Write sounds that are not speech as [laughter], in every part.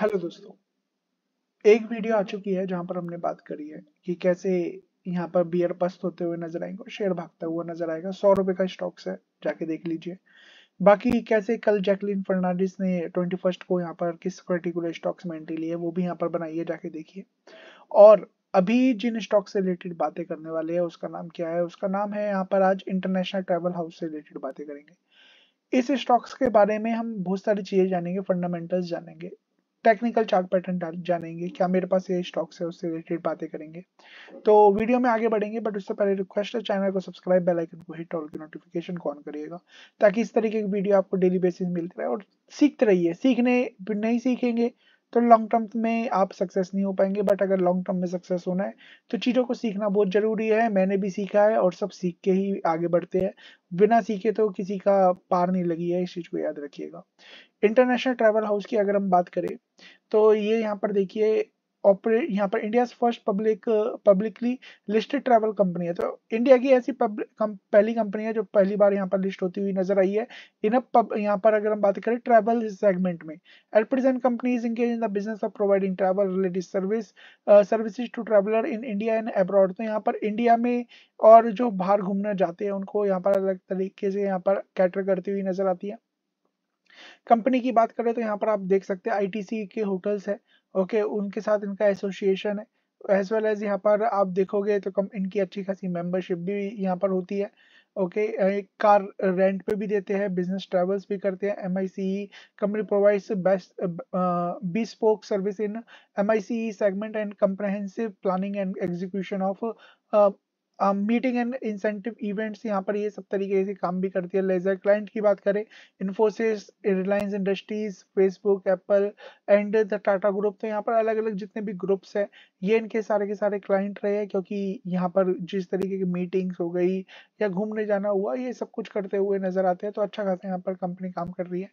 hello दोस्तों एक video आ चुकी है जहां पर हमने बात करी है कि कैसे यहाँ पर बियर पस्त होते हुए नजर आएंगे और शेयर भागता हुआ नजर आएगा सौ रुपए का स्टॉक्स है जाके देख लीजिए बाकी कैसे कल जैकलिन फर्नांडिस ने ट्वेंटी फर्स्ट को यहाँ पर किस पर्टिकुलर स्टॉक्स में एंट्री ली है वो भी यहाँ पर बनाइए जाके देखिए और अभी जिन स्टॉक से रिलेटेड बातें करने वाले हैं उसका नाम क्या है उसका नाम है यहाँ पर आज इंटरनेशनल ट्रेवल हाउस से रिलेटेड बातें करेंगे इस स्टॉक्स के बारे में हम बहुत सारी चीज़ें जानेंगे फंडामेंटल्स जानेंगे टेक्निकल चार्ट पैटर्न जानेंगे क्या मेरे पास ये स्टॉक्स है उससे रिलेटेड बातें करेंगे तो वीडियो में आगे बढ़ेंगे बट उससे पहले रिक्वेस्ट है चैनल को सब्सक्राइब बेल आइकन को हिट और नोटिफिकेशन ऑन करिएगा ताकि इस तरीके की वीडियो आपको डेली बेसिस मिलती रहे और सीखते रहिए सीखने नहीं सीखेंगे तो लॉन्ग टर्म में आप सक्सेस नहीं हो पाएंगे बट अगर लॉन्ग टर्म में सक्सेस होना है तो चीज़ों को सीखना बहुत ज़रूरी है मैंने भी सीखा है और सब सीख के ही आगे बढ़ते हैं बिना सीखे तो किसी का पार नहीं लगी है इस चीज़ को याद रखिएगा इंटरनेशनल ट्रैवल हाउस की अगर हम बात करें तो ये यहाँ पर देखिए ऑपरेट यहाँ पर India first public publicly listed travel company है तो इंडिया की ऐसी कम, पहली कंपनी है जो पहली बार यहाँ पर लिस्ट होती हुई नजर आई है इन यहाँ पर अगर हम बात करें ट्रैवल सेगमेंट में at present companies engage in the business of providing travel related service services to traveller in India and abroad तो यहाँ पर इंडिया में और जो बाहर घूमना जाते हैं उनको यहाँ पर अलग तरीके से यहाँ पर कैटर करती हुई नजर आती है कंपनी की बात करें तो यहाँ पर आप देख सकते हैं आईटीसी के होटल्स है ओके उनके साथ इनका एसोसिएशन है एज वेल एज यहाँ पर आप देखोगे तो कम इनकी अच्छी खासी मेंबरशिप भी यहाँ पर होती है ओके okay, कार रेंट पे भी देते हैं बिजनेस ट्रेवल्स भी करते हैं M I C company provides best bespoke service in M I C segment and comprehensive planning and execution of meeting and incentive events यहाँ पर ये सब तरीके से काम भी करती है लेजर क्लाइंट की बात करें Infosys Reliance industries Facebook Apple and the Tata group तो यहाँ पर अलग अलग जितने भी ग्रुप्स हैं ये इनके सारे के सारे क्लाइंट रहे क्योंकि यहाँ पर जिस तरीके की मीटिंग्स हो गई या घूमने जाना हुआ ये सब कुछ करते हुए नजर आते हैं तो अच्छा खासा यहाँ पर कंपनी काम कर रही है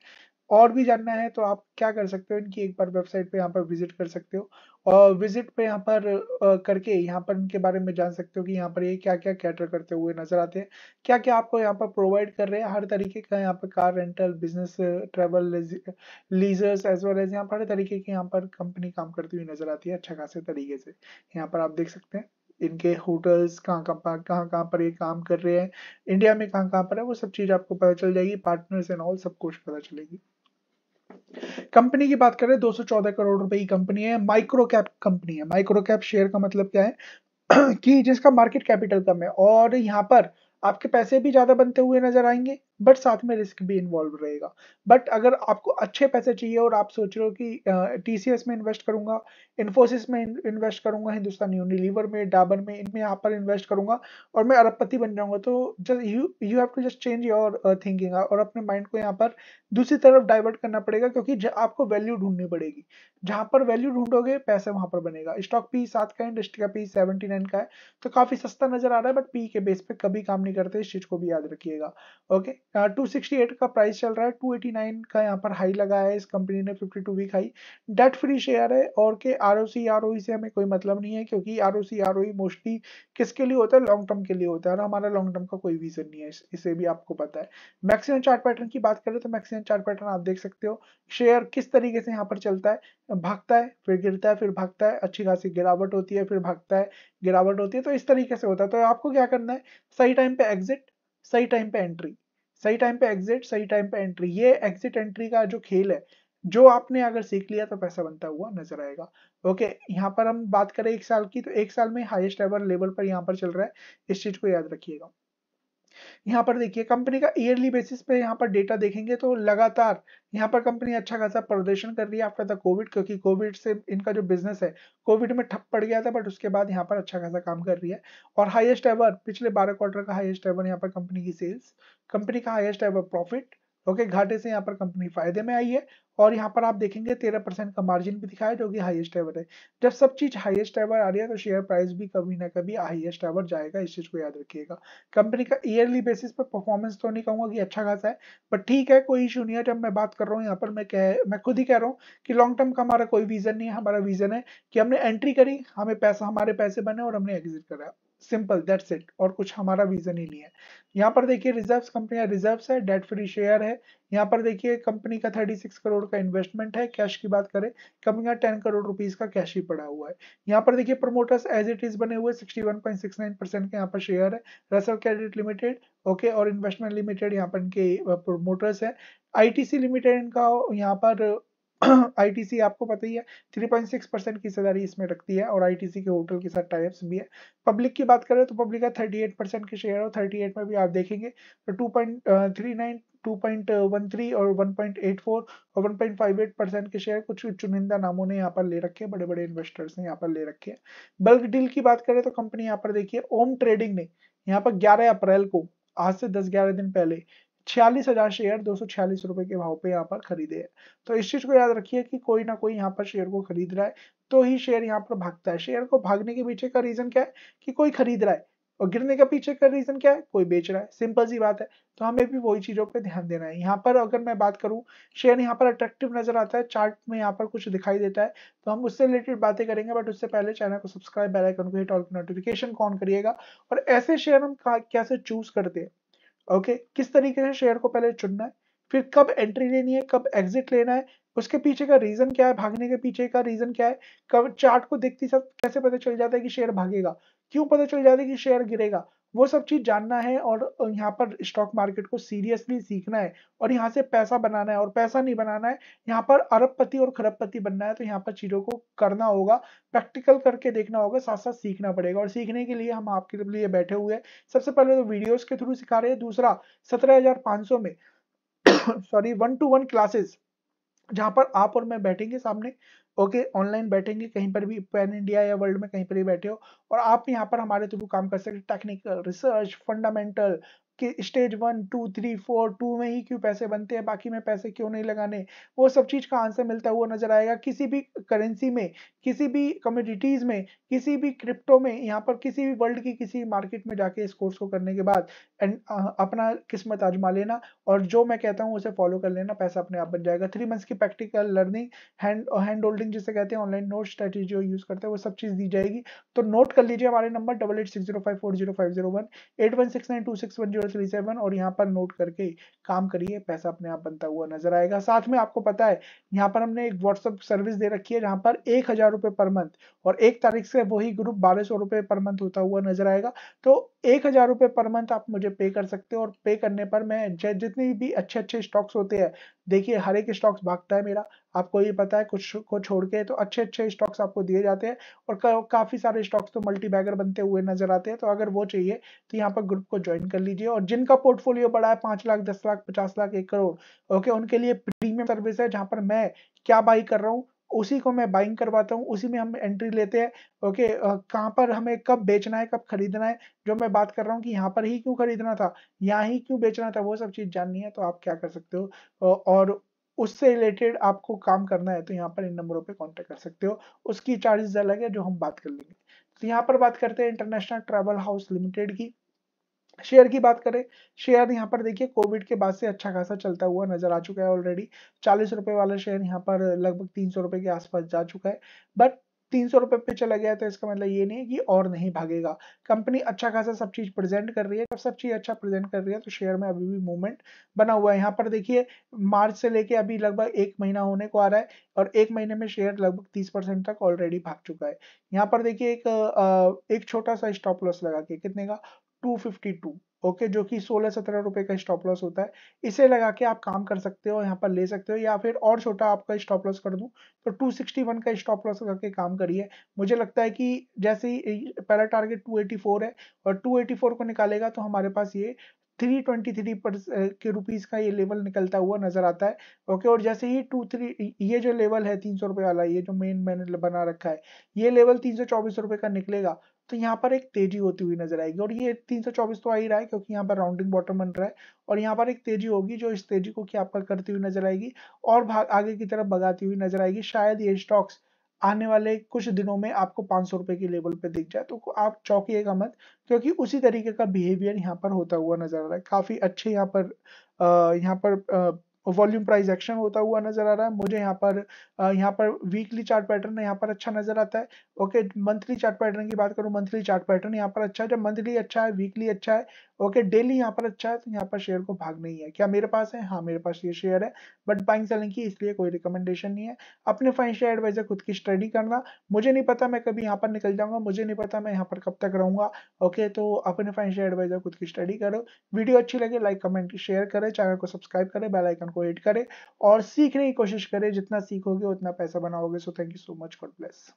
और भी जानना है तो आप क्या कर सकते हो इनकी एक बार वेबसाइट पे यहाँ पर विजिट कर सकते हो और विजिट पे यहाँ पर करके यहाँ पर इनके बारे में जान सकते हो कि यहाँ पर ये क्या क्या कैटर करते हुए नजर आते हैं क्या क्या आपको यहाँ पर प्रोवाइड कर रहे हैं हर तरीके का यहाँ पर car rental business travel leisures as well as यहाँ पर हर तरीके की यहाँ पर कंपनी काम करती हुई नजर आती है अच्छा खासे तरीके तरीके से यहाँ पर आप देख सकते हैं इनके होटल्स कहाँ कहाँ कहाँ कहाँ पर ये काम कर रहे हैं इंडिया में कहाँ कहाँ पर है वो सब चीज आपको पता चल जाएगी पार्टनर्स एंड ऑल सब कुछ पता चलेगी कंपनी की बात करें 214 करोड़ रुपए की कंपनी है माइक्रो कैप कंपनी है माइक्रो कैप शेयर का मतलब क्या है [clears throat] कि जिसका मार्केट कैपिटल कम है और यहाँ पर आपके पैसे भी ज्यादा बनते हुए नजर आएंगे बट साथ में रिस्क भी इन्वॉल्व रहेगा बट अगर आपको अच्छे पैसे चाहिए और आप सोच रहे हो कि टी एस में इन्वेस्ट करूंगा इन्फोसिस में इन्वेस्ट करूंगा हिंदुस्तान यूनिलीवर में डाबर में इनमें यहाँ पर इन्वेस्ट करूंगा और मैं अरबपति बन जाऊंगा तो just you you have to just change your thinking और अपने माइंड को यहाँ पर दूसरी तरफ डाइवर्ट करना पड़ेगा क्योंकि आपको वैल्यू ढूंढनी पड़ेगी जहाँ पर वैल्यू ढूंढोगे पैसे वहाँ पर बनेगा स्टॉक पी सात का है इंडस्ट्री का पी सेवेंटी नाइन का है तो काफी सस्ता नजर आ रहा है बट पी के बेस पे कभी काम नहीं करते इस चीज को भी याद रखिएगा ओके टू सिक्सटी एट का प्राइस चल रहा है टू एटी नाइन का यहाँ पर हाई लगा है इस कंपनी ने fifty two week high debt free share है और के आर ओ सी आर ओ से हमें कोई मतलब नहीं है क्योंकि R O C R O mostly किसके लिए होता है लॉन्ग टर्म के लिए होता है और हमारा लॉन्ग टर्म का कोई विजन नहीं है इसे भी आपको पता है मैक्सिमम चार्ट पैटर्न की बात करें तो मैक्सिमम चार्ट पैटर्न आप देख सकते हो शेयर किस तरीके से यहाँ पर चलता है भागता है फिर गिरता है फिर भागता है अच्छी खासी गिरावट होती है फिर भागता है गिरावट होती है तो इस तरीके से होता है तो आपको क्या करना है सही टाइम पे एग्जिट सही टाइम पे एंट्री सही टाइम पे एग्जिट सही टाइम पे एंट्री ये एग्जिट एंट्री का जो खेल है जो आपने अगर सीख लिया तो पैसा बनता हुआ नजर आएगा ओके यहाँ पर हम बात करें एक साल की तो एक साल में हाईएस्ट एवर लेवल पर यहाँ पर चल रहा है इस चीज को याद रखिएगा यहाँ पर देखिए कंपनी का ईयरली बेसिस पे यहाँ पर डेटा देखेंगे तो लगातार यहाँ पर कंपनी अच्छा खासा प्रदर्शन कर रही है आफ्टर द कोविड क्योंकि कोविड से इनका जो बिजनेस है कोविड में ठप पड़ गया था बट उसके बाद यहाँ पर अच्छा खासा काम कर रही है और हाईएस्ट एवर पिछले बारह क्वार्टर का हाईएस्ट एवर यहाँ पर कंपनी की सेल्स कंपनी का हाईएस्ट एवर प्रॉफिट ओके घाटे से यहाँ पर कंपनी फायदे में आई है और यहाँ पर आप देखेंगे तेरह परसेंट का मार्जिन भी दिखाया जो कि हाईएस्ट एवर है जब सब चीज हाईएस्ट एवर आ रही है तो शेयर प्राइस भी कभी ना कभी हाईएस्ट एवर जाएगा इस चीज को याद रखिएगा कंपनी का ईयरली बेसिस पर परफॉर्मेंस तो नहीं कहूंगा कि अच्छा खासा है बट ठीक है कोई इशू नहीं है जब मैं बात कर रहा हूँ यहाँ पर मैं कह मैं खुद ही कह रहा हूँ कि लॉन्ग टर्म का हमारा कोई विजन नहीं है हमारा विजन है कि हमने एंट्री करी हमें पैसा हमारे पैसे बने और हमने एग्जिट करा सिंपल दैट्स इट और कुछ हमारा विजन ही नहीं है यहाँ पर देखिए रिजर्व्स कंपनी का रिजर्व्स है डेट फ्री शेयर है यहाँ पर देखिए कंपनी का 36 करोड़ का इन्वेस्टमेंट है कैश की बात करें कंपनी का 10 करोड़ रुपीस का कैश ही पड़ा हुआ है यहाँ पर देखिए प्रमोटर्स एज इट इज बने हुए 61.69 परसेंट के यहाँ पर शेयर है रसल क्रेडिट लिमिटेड ओके और इन्वेस्टमेंट लिमिटेड यहाँ पर इनके प्रोमोटर्स है आईटीसी लिमिटेड इनका यहाँ पर आईटीसी [clears throat] आपको पता ही है 3.6 परसेंट की हिस्सेदारी इसमें रखती है और आईटीसी के होटल के साथ टाइप्स भी है पब्लिक की बात करें तो पब्लिक का 38 परसेंट के शेयर और 38 में भी आप देखेंगे तो 2.39 2.13 uh, और 1.84 और 1.58 परसेंट के शेयर कुछ चुनिंदा नामों ने यहाँ पर ले रखे हैं बड़े बड़े इन्वेस्टर्स ने यहाँ पर ले रखे हैं बल्क डील की बात करें तो कंपनी यहाँ पर देखिए ओम ट्रेडिंग ने यहाँ पर ग्यारह अप्रैल को आज से दस ग्यारह दिन पहले छियालीस हजार शेयर दो सौ छियालीस रुपए के भाव पे यहाँ पर खरीदे हैं तो इस चीज को याद रखिए कि कोई ना कोई यहाँ पर शेयर को खरीद रहा है तो ही शेयर यहाँ पर भागता है शेयर को भागने के पीछे का रीजन क्या है कि कोई खरीद रहा है और गिरने का पीछे का रीजन क्या है कोई बेच रहा है सिंपल सी बात है तो हमें भी वही चीजों पर ध्यान देना है यहाँ पर अगर मैं बात करूँ शेयर यहाँ पर अट्रैक्टिव नजर आता है चार्ट में यहाँ पर कुछ दिखाई देता है तो हम उससे रिलेटेड बातें करेंगे बट उससे पहले चैनल को सब्सक्राइब बेल आइकन को हिट ऑल नोटिफिकेशन ऑन करिएगा और ऐसे शेयर हम कैसे चूज करते हैं ओके किस तरीके से शेयर को पहले चुनना है फिर कब एंट्री लेनी है कब एग्जिट लेना है उसके पीछे का रीजन क्या है भागने के पीछे का रीजन क्या है कब चार्ट को देखते सब कैसे पता चल जाता है कि शेयर भागेगा क्यों पता चल जाता है कि शेयर गिरेगा वो सब चीज़ जानना है और यहाँ पर स्टॉक मार्केट को सीरियसली सीखना है और यहाँ से पैसा बनाना है और पैसा नहीं बनाना है यहाँ पर अरबपति और खरबपति बनना है तो यहाँ पर चीज़ों को करना होगा प्रैक्टिकल करके देखना होगा साथ साथ सीखना पड़ेगा और सीखने के लिए हम आपके लिए बैठे हुए हैं सबसे पहले तो वीडियोज के थ्रू सिखा रहे हैं दूसरा सत्रह में sorry one to one classes जहाँ पर आप और मैं बैठेंगे सामने ओके ऑनलाइन बैठेंगे कहीं पर भी पैन इंडिया या वर्ल्ड में कहीं पर भी बैठे हो और आप यहाँ पर हमारे थ्रू काम कर सकते टेक्निकल रिसर्च फंडामेंटल कि stage one two three four two में ही क्यों पैसे बनते हैं बाकी में पैसे क्यों नहीं लगाने वो सब चीज़ का आंसर मिलता हुआ नजर आएगा किसी भी करेंसी में किसी भी कम्योडिटीज़ में किसी भी क्रिप्टो में यहाँ पर किसी भी वर्ल्ड की किसी मार्केट में जाके इस कोर्स को करने के बाद एंड अपना किस्मत आजमा लेना और जो मैं कहता हूँ उसे फॉलो कर लेना पैसा अपने आप बन जाएगा थ्री मंथ्स की practical learning hand hand holding जिसे कहते हैं ऑनलाइन नोट स्ट्रेटेजी जो यूज़ करते हैं वो सब चीज़ दी जाएगी तो नोट कर लीजिए हमारे number double eight six zero five four zero five zero one eight one six nine two six one zero three seven और यहाँ पर नोट करके काम करिए पैसा अपने आप बनता हुआ नजर आएगा साथ में आपको पता है यहाँ पर हमने एक व्हाट्सअप सर्विस दे रखी है जहाँ पर एक हजार रुपये पर मंथ और एक तारीख से वही ग्रुप बारह सौ रुपये पर मंथ होता हुआ नजर आएगा तो एक हजार रुपये पर मंथ आप मुझे पे कर सकते हो और पे करने पर मैं जितने भी अच्छे अच्छे स्टॉक्स होते हैं देखिए हर एक स्टॉक्स भागता है मेरा आपको ये पता है कुछ को छोड़ के तो अच्छे अच्छे स्टॉक्स आपको दिए जाते हैं और का, काफ़ी सारे स्टॉक्स तो मल्टी बैगर बनते हुए नजर आते हैं तो अगर वो चाहिए तो यहाँ पर ग्रुप को ज्वाइन कर लीजिए और जिनका पोर्टफोलियो बड़ा है पांच लाख दस लाख पचास लाख एक करोड़ ओके उनके लिए प्रीमियम सर्विस है जहाँ पर मैं क्या बाई कर रहा हूँ उसी को मैं बाइंग करवाता हूँ उसी में हम एंट्री लेते हैं ओके कहाँ पर हमें कब बेचना है कब खरीदना है जो मैं बात कर रहा हूँ कि यहाँ पर ही क्यों खरीदना था यहाँ ही क्यों बेचना था वो सब चीज़ जाननी है तो आप क्या कर सकते हो और उससे रिलेटेड आपको काम करना है तो यहाँ पर इन नंबरों पर कॉन्टेक्ट कर सकते हो उसकी चार्जेस अलग है जो हम बात कर लेंगे तो यहाँ पर बात करते हैं इंटरनेशनल ट्रेवल हाउस लिमिटेड की शेयर की बात करें शेयर यहाँ पर देखिए कोविड के बाद से अच्छा खासा चलता हुआ नजर आ चुका है ऑलरेडी चालीस रुपए वाला शेयर यहाँ पर लगभग तीन सौ रुपए के आसपास जा चुका है बट तीन सौ रुपए पे चला गया तो इसका मतलब ये नहीं कि और नहीं भागेगा कंपनी अच्छा खासा सब चीज़ प्रेजेंट कर रही है जब सब चीज़ अच्छा प्रेजेंट कर रही है तो शेयर में अभी भी मूवमेंट बना हुआ है यहाँ पर देखिए मार्च से लेके अभी लगभग एक महीना होने को आ रहा है और एक महीने में शेयर लगभग तीस परसेंट तक ऑलरेडी भाग चुका है यहाँ पर देखिए एक एक छोटा सा स्टॉप लॉस लगा के कितने का 252 ओके जो कि सोलह सत्रह रुपए का स्टॉप लॉस होता है इसे लगा के आप काम कर सकते हो यहाँ पर ले सकते हो या फिर और छोटा आपका स्टॉप लॉस कर दूं तो 261 का स्टॉप लॉस करके काम करिए मुझे लगता है कि जैसे ही पहला टारगेट 284 है और 284 को निकालेगा तो हमारे पास ये थ्री ट्वेंटी थ्री के रुपीज़ का ये लेवल निकलता हुआ नज़र आता है ओके और जैसे ही टू थ्री ये जो लेवल है तीन सौ रुपये वाला ये जो मेन मैंने बना रखा है ये लेवल तीन सौ चौबीस रुपये का निकलेगा तो यहाँ पर एक तेजी होती हुई नजर आएगी और ये तीन सौ चौबीस तो आ ही रहा है क्योंकि यहाँ पर राउंडिंग बॉटम बन रहा है और यहाँ पर एक तेजी होगी जो इस तेजी को क्या आपका करती हुई नजर आएगी और आगे की तरफ भगाती हुई नजर आएगी शायद ये स्टॉक्स आने वाले कुछ दिनों में आपको पाँच सौ रुपए के लेवल पे दिख जाए तो आप चौकीयेगा मत क्योंकि उसी तरीके का बिहेवियर यहाँ पर होता हुआ नजर आ रहा है काफ़ी अच्छे यहाँ पर अः यहाँ पर वॉल्यूम प्राइस एक्शन होता हुआ नजर आ रहा है मुझे यहाँ पर यहाँ पर वीकली चार्ट पैटर्न यहाँ पर अच्छा नजर आता है ओके मंथली चार्ट पैटर्न की बात करूँ मंथली चार्ट पैटर्न यहाँ पर अच्छा है जब मंथली अच्छा है वीकली अच्छा है ओके डेली यहाँ पर अच्छा है तो यहाँ पर शेयर को भाग नहीं है क्या मेरे पास है हाँ मेरे पास ये शेयर है बट बाइंग सेलिंग की इसलिए कोई रिकमेंडेशन नहीं है अपने फाइनेंशियल एडवाइजर खुद की स्टडी करना मुझे नहीं पता मैं कभी यहाँ पर निकल जाऊंगा मुझे नहीं पता मैं यहाँ पर कब तक रहूंगा ओके तो अपने फाइनेंशियल एडवाइजर खुद की स्टडी करो वीडियो अच्छी लगे लाइक कमेंट शेयर करें चैनल को सब्सक्राइब करें बेलाइकन को एड करें और सीखने की कोशिश करें जितना सीखोगे उतना पैसा बनाओगे so thank you so much God bless